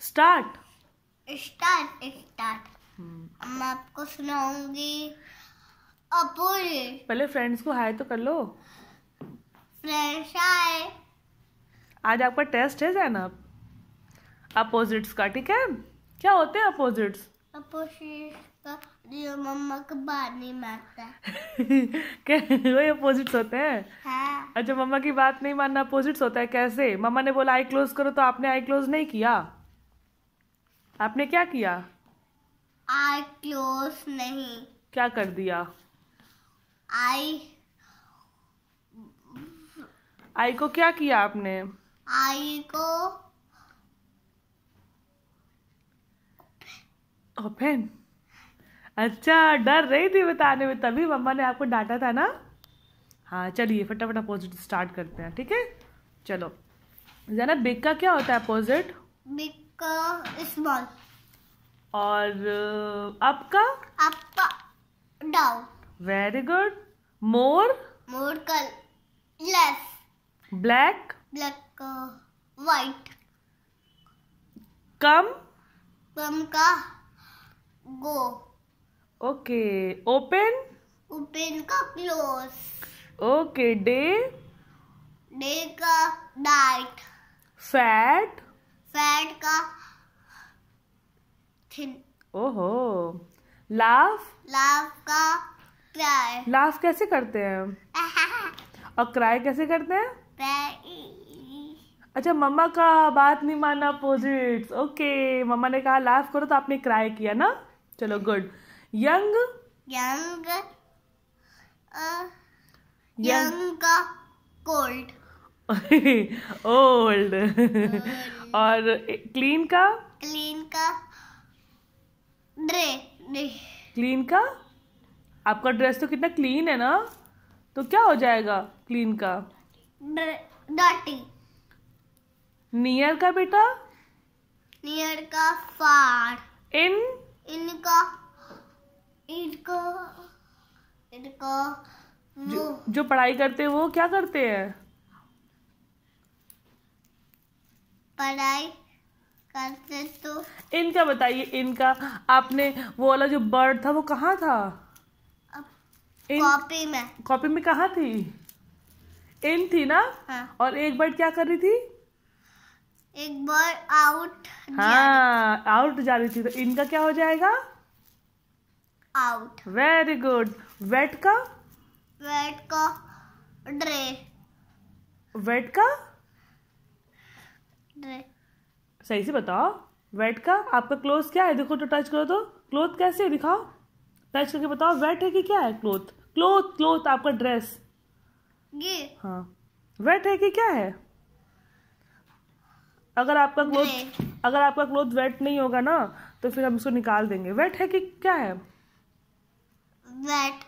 Start start start मैं आपको सुनाऊंगी अपूर्वी पहले फ्रेंड्स को हाय तो कर लो फ्रेंड्स हाय आज आपका टेस्ट है जैनब अपोजिट्स का ठीक है क्या होते हैं अपोजिट्स अपोजिट्स मम्मा को बात नहीं मानता अपोजिट्स होते हैं हाँ। अच्छा मम्मा की बात नहीं मानना अपोजिट्स होता है कैसे मम्मा ने बोला आई क्लोज करो तो आपने आई क्लोज नहीं किया आपने क्या किया आई क्लोज नहीं क्या कर दिया आई आई को क्या किया आपने आई को ओपन oh, अच्छा डर रही थी बताने में तभी मम्मा ने आपको डांटा था ना हाँ चलिए फटाफट अपोजिट स्टार्ट करते हैं ठीक है चलो जाना बिग का क्या होता है अपोजिट बिग का स्मॉल और आपका आपका up down very good more more का लेस ब्लैक ब्लैक का वाइट कम कम का गो ओके ओपन ओपन का क्लोज ओके डे डे का डाइट फैट फैट का थिन ओहो लाफ लाफ का क्राई लाफ कैसे करते हैं और क्राई कैसे करते हैं अच्छा मम्मा का बात नहीं माना अपोजिट ओके मम्मा ने कहा लाफ करो तो आपने क्राई किया ना चलो गुड यंग यंग यंग का कोल्ड ओल्ड और क्लीन का क्लीन का ड्रे क्लीन का आपका ड्रेस तो कितना क्लीन है ना तो क्या हो जाएगा क्लीन का डॉटी नियर का बेटा नियर का फार इन इनका इनका इनका जो, जो पढ़ाई करते हैं वो क्या करते हैं पढ़ाई करते तो इनका बताइए इनका आपने वो वाला जो बर्ड था वो कहाँ था इन... कॉपी में कॉपी में कहाँ थी इन थी ना हाँ। और एक बर्ड क्या कर रही थी एक बर्ड आउट हाँ आउट जा रही थी तो इनका क्या हो जाएगा आउट वेरी गुड वेट का वेट का ड्रे वेट का ड्रे सही से बताओ वेट का आपका क्लोथ क्या है देखो तो टच करो तो क्लोथ कैसे है दिखाओ टच करके बताओ वेट है कि क्या है क्लोथ क्लोथ क्लोथ आपका ड्रेस ये हाँ वेट है कि क्या है अगर आपका क्लोथ अगर आपका क्लोथ वेट नहीं होगा ना तो फिर हम इसको निकाल देंगे वेट है कि क्या है वेट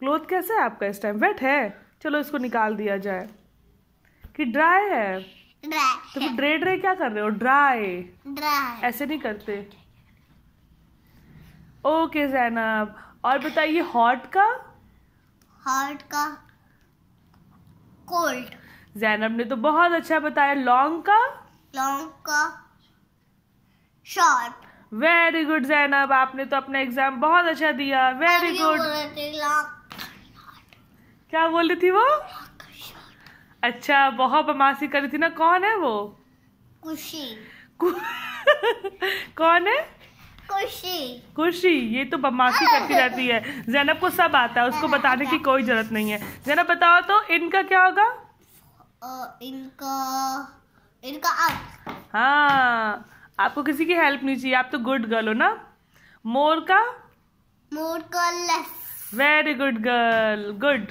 क्लोथ कैसा है आपका इस टाइम वेट है चलो इसको निकाल दिया जाए कि ड्राई है ड्राई तो फिर ड्रे ड्रे क्या कर रहे हो ड्राई ड्राई ऐसे नहीं करते ओके जैनब और बताइए हॉट का हॉट का कोल्ड जैनब ने तो बहुत अच्छा बताया लॉन्ग का लॉन्ग का शॉर्ट वेरी गुड जैनब आपने तो अपना एग्जाम बहुत अच्छा दिया वेरी गुड क्या बोल रही थी वो अच्छा बहुत बमासी करी थी ना कौन है वो खुशी कौन है खुशी खुशी ये तो बमासी हाँ। करती रहती है जैनब को सब आता है उसको बताने की कोई जरूरत नहीं है जैनब बताओ तो इनका क्या होगा इनका इनका आप हाँ आपको किसी की हेल्प नहीं चाहिए आप तो गुड गर्ल हो ना मोर का मोर का less very good girl good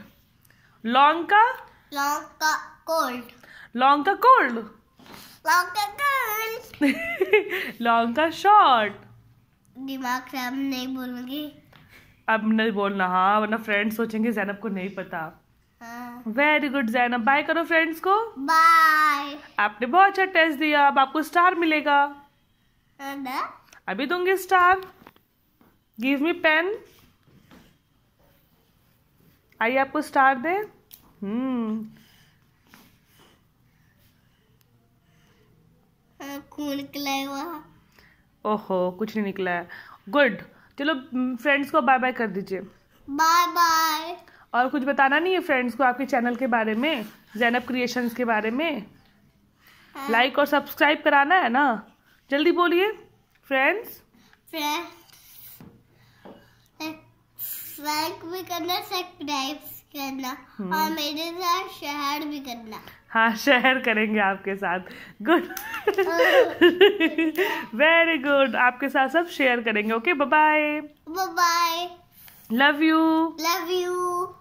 long का लॉन्ग का कोल्ड लॉन्ग का कोल्ड लॉन्ग का शॉर्ट दिमाग से अब नहीं बोलूंगी अब नहीं बोलना हाँ वरना फ्रेंड्स सोचेंगे जैनब को नहीं पता वेरी गुड जैनब बाय करो फ्रेंड्स को बाय आपने बहुत अच्छा टेस्ट दिया अब आपको स्टार मिलेगा uh? अभी दूंगी स्टार गिव मी पेन आइए आपको स्टार दें हम्म निकला ओहो कुछ नहीं निकला है गुड चलो फ्रेंड्स हम्म, को बाय बाय कर दीजिए बाय बाय और कुछ बताना नहीं है फ्रेंड्स को आपके चैनल के बारे में जैनब क्रिएशंस के बारे में लाइक हाँ। और सब्सक्राइब कराना है ना जल्दी बोलिए फ्रेंड्स फ्रेंड्स लाइक भी करना सब्सक्राइब करना हम्म। और मेरे साथ शहर भी करना हाँ शहर करेंगे आपके साथ गुड वेरी गुड आपके साथ सब शेयर करेंगे okay bye bye love you love you